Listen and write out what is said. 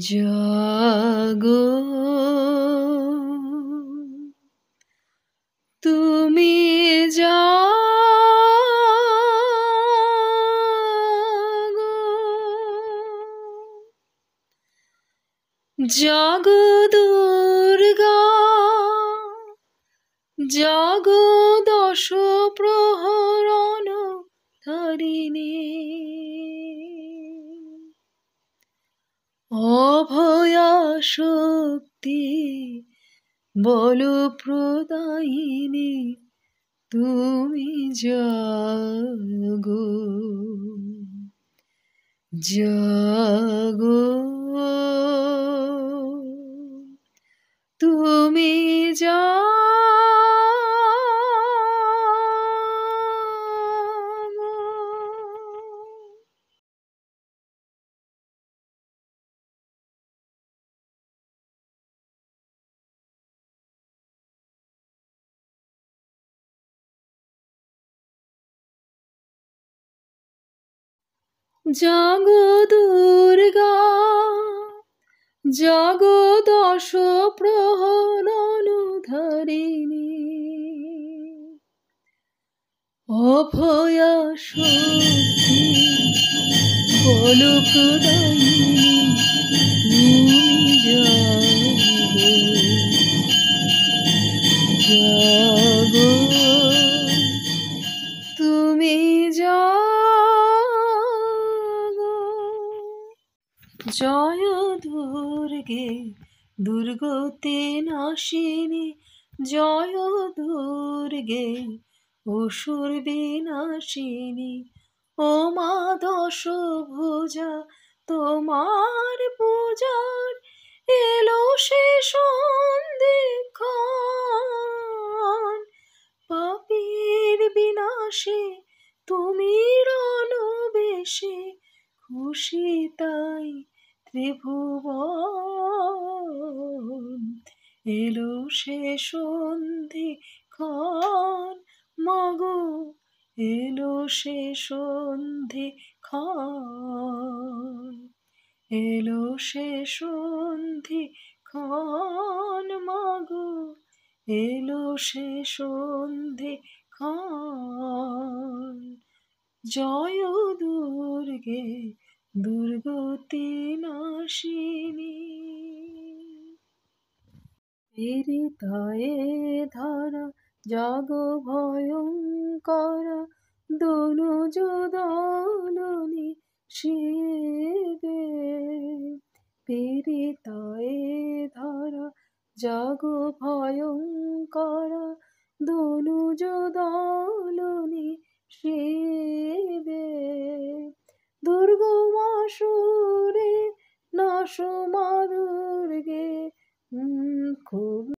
Jacob。জগদুর্গা জগদশ প্রহরণ ধরিণী অভয়া শক্তি বল প্রদায়িনী তুমি jug jug জগদুর্গা জগদশ প্রহরণধারিণী অভয়া শক্তি বলপ্রদায়িনী জয় দুর্গে দুর্গতে নাশিনী জয় দুর্গে অসুর বিনাশিনী ও মা দশ ভুজা তোমার পূজার এলো সে সন্দেক্ষণ পাপীর বিনাশে খুশি তাই ত্রিভুবন এলো সে সন্ধি খন মগু এলো সে সন্ধি খন এলো সে সন্ধি খন মগু এলো সে সন্ধি খন জয় দুর্গে দুর্গতি নাশিনী ধারা ধরা জগ ভয়ঙ্কর দনুজোদলনি শিবে পীড়িতয়ে ধরা জগ ভয়ঙ্কর দনুজোদলনি শিবে সুমধুর গে খুব